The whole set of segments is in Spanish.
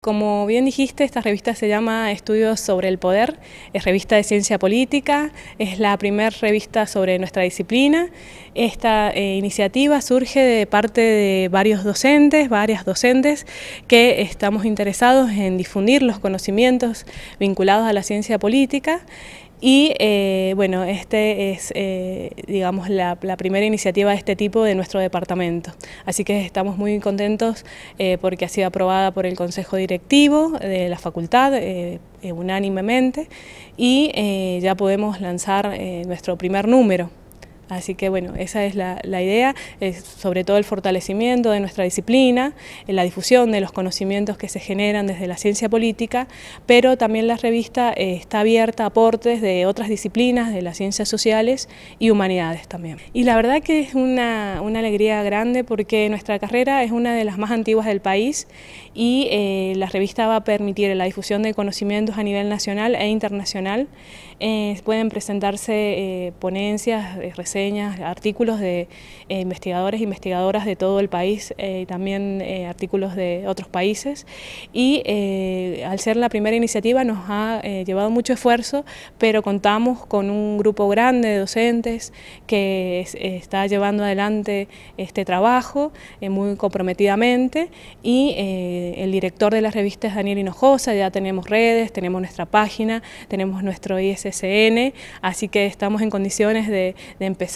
Como bien dijiste, esta revista se llama Estudios sobre el Poder, es revista de ciencia política, es la primera revista sobre nuestra disciplina. Esta eh, iniciativa surge de parte de varios docentes, varias docentes, que estamos interesados en difundir los conocimientos vinculados a la ciencia política y eh, bueno, este es, eh, digamos, la, primera iniciativa de este tipo de nuestro departamento. Así que estamos muy contentos eh, porque ha sido aprobada por el Consejo Directivo de la Facultad unánimemente y ya podemos lanzar nuestro primer número. Así que bueno, esa es la, idea, es sobre todo el fortalecimiento de nuestra disciplina, eh, la difusión de los conocimientos que se generan desde la ciencia política, pero también la revista eh, está abierta a aportes de otras disciplinas, de las ciencias sociales y humanidades también. Y la verdad que es una, alegría grande porque nuestra carrera es una de las más antiguas del país y eh, la revista va a permitir la difusión de conocimientos a nivel nacional e internacional. pueden presentarse ponencias, recetas, artículos de eh, investigadores e investigadoras de todo el país, eh, y también eh, artículos de otros países. Y al ser la primera iniciativa nos ha llevado mucho esfuerzo, pero contamos con un grupo grande de docentes que está llevando adelante este trabajo muy comprometidamente y el director de las revistas Daniel Hinojosa, ya tenemos redes, tenemos nuestra página, tenemos nuestro ISSN, así que estamos en condiciones de, de empezar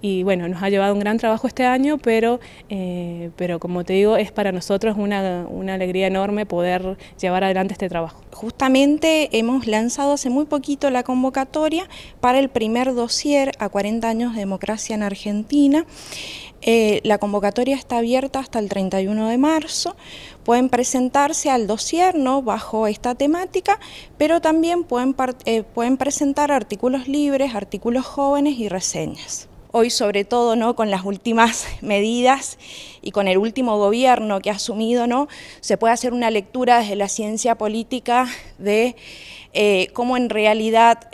y, bueno, nos ha llevado un gran trabajo este año, pero, eh, pero como te digo, es para nosotros una, una alegría enorme poder llevar adelante este trabajo. Justamente hemos lanzado hace muy poquito la convocatoria para el primer dossier a 40 años de democracia en Argentina. Eh, la convocatoria está abierta hasta el 31 de marzo. Pueden presentarse al dossier ¿no? bajo esta temática, pero también pueden, eh, pueden presentar artículos libres, artículos jóvenes y reseñas hoy sobre todo ¿no? con las últimas medidas y con el último gobierno que ha asumido, ¿no? se puede hacer una lectura desde la ciencia política de eh, cómo en realidad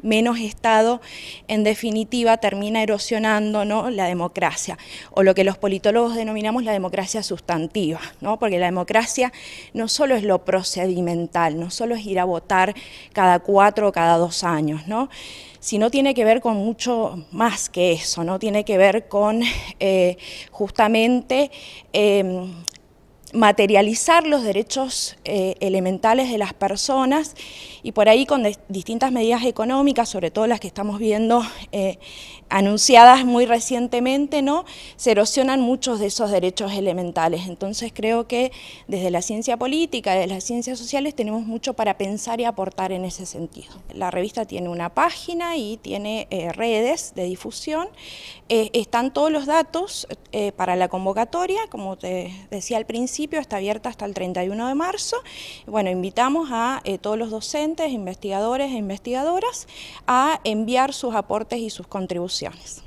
menos Estado en definitiva termina erosionando la democracia, o lo que los politólogos denominamos la democracia sustantiva, porque la democracia no solo es lo procedimental, no solo es ir a votar cada cuatro o cada dos años, sino tiene que ver con mucho más que eso, ¿no? tiene que ver con eh, justamente em, materializar los derechos eh, elementales de las personas y por ahí con distintas medidas económicas, sobre todo las que estamos viendo eh, anunciadas muy recientemente, ¿no? se erosionan muchos de esos derechos elementales. Entonces creo que desde la ciencia política, desde las ciencias sociales, tenemos mucho para pensar y aportar en ese sentido. La revista tiene una página y tiene eh, redes de difusión. están todos los datos para la convocatoria, como te decía al principio, está abierta hasta el 31 de marzo. Bueno, invitamos a eh, todos los docentes, investigadores e investigadoras a enviar sus aportes y sus contribuciones.